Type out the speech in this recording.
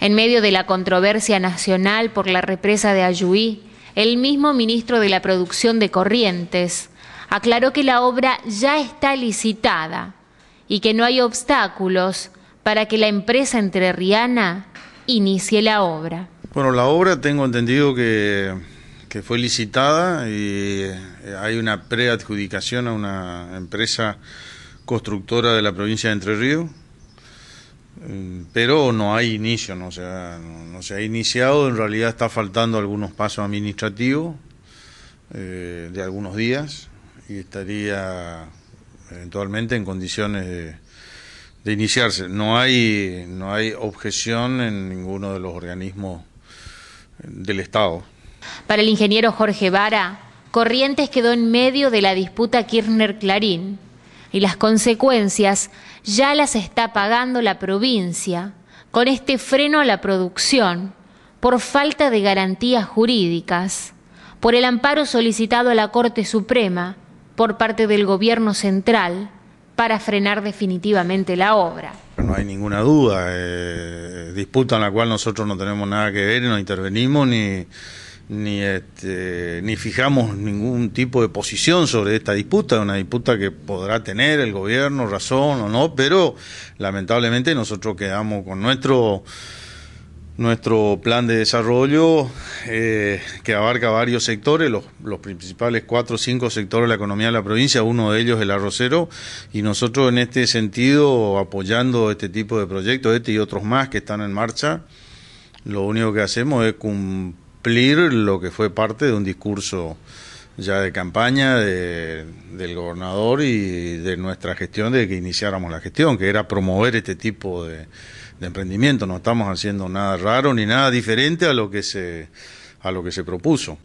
En medio de la controversia nacional por la represa de Ayuí, el mismo ministro de la Producción de Corrientes aclaró que la obra ya está licitada y que no hay obstáculos para que la empresa entrerriana inicie la obra. Bueno, la obra tengo entendido que, que fue licitada y eh, hay una preadjudicación a una empresa constructora de la provincia de Entre Ríos Mm, pero no hay inicio, no se, ha, se ha iniciado, en realidad está faltando algunos pasos administrativos eh, de algunos días y estaría eventualmente en condiciones de, iniciarse. No hay, no hay objeción en ninguno de los organismos del Estado. Para el ingeniero Jorge Vara, Corrientes quedó en medio de la disputa Kirchner-Clarín y las consecuencias ya las está pagando la provincia con este freno a la producción por falta de garantías jurídicas, por el amparo solicitado a la Corte Suprema por parte del Gobierno Central para frenar definitivamente la obra. No hay ninguna duda, eh, disputa en la cual nosotros no tenemos nada que ver, no intervenimos ni ni, este, ni fijamos ningún tipo de posición sobre esta disputa, una disputa que podrá tener el gobierno razón o no, pero lamentablemente nosotros quedamos con nuestro nuestro plan de desarrollo eh, que abarca varios sectores, los, principales cuatro o cinco sectores de la economía de la provincia, uno de ellos el arrocero, y nosotros en este sentido, apoyando este tipo de proyectos, este y otros más que están en marcha, lo único que hacemos es cumplir lo que fue parte de un discurso ya de campaña de, del gobernador y de nuestra gestión, de que iniciáramos la gestión, que era promover este tipo de, de emprendimiento. No estamos haciendo nada raro ni nada diferente a lo que se, a lo que se propuso.